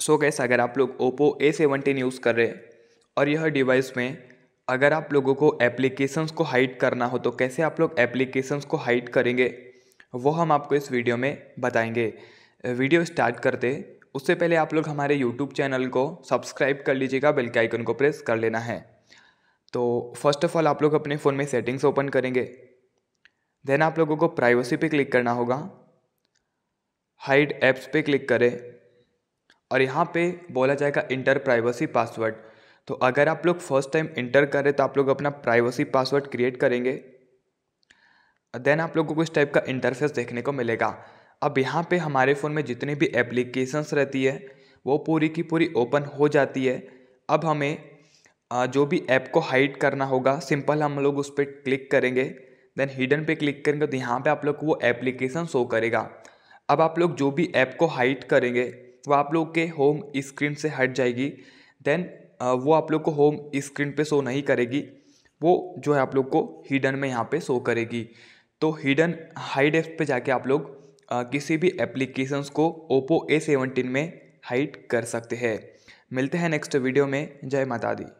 सो so gas अगर आप लोग ओप्पो ए सेवनटीन यूज़ कर रहे हैं और यह डिवाइस में अगर आप लोगों को एप्लीकेशंस को हाइड करना हो तो कैसे आप लोग एप्लीकेशंस को हाइड करेंगे वो हम आपको इस वीडियो में बताएंगे वीडियो स्टार्ट करते उससे पहले आप लोग हमारे यूट्यूब चैनल को सब्सक्राइब कर लीजिएगा बेल के आइकन को प्रेस कर लेना है तो फर्स्ट ऑफ ऑल आप लोग अपने फ़ोन में सेटिंग्स ओपन करेंगे देन आप लोगों को प्राइवेसी पे क्लिक करना होगा हाइड ऐप्स पे क्लिक करें और यहाँ पे बोला जाएगा इंटर प्राइवेसी पासवर्ड तो अगर आप लोग फर्स्ट टाइम इंटर कर रहे तो आप लोग अपना प्राइवेसी पासवर्ड क्रिएट करेंगे देन आप लोगों को इस टाइप का इंटरफेस देखने को मिलेगा अब यहाँ पे हमारे फ़ोन में जितनी भी एप्लीकेशंस रहती है वो पूरी की पूरी ओपन हो जाती है अब हमें जो भी ऐप को हाइड करना होगा सिंपल हम लोग उस पर क्लिक करेंगे देन हिडन पे क्लिक करेंगे तो यहाँ पे आप लोग को वो एप्लीकेशन शो करेगा अब आप लोग जो भी ऐप को हाइड करेंगे तो आप लोग के होम स्क्रीन से हट जाएगी देन वो आप लोग को होम स्क्रीन पे शो नहीं करेगी वो जो है आप लोग को हिडन में यहाँ पे शो करेगी तो हिडन हाई डेफ पे जाके आप लोग किसी भी एप्लीकेशंस को ओप्पो ए सेवनटीन में हाइड कर सकते हैं मिलते हैं नेक्स्ट वीडियो में जय माता दी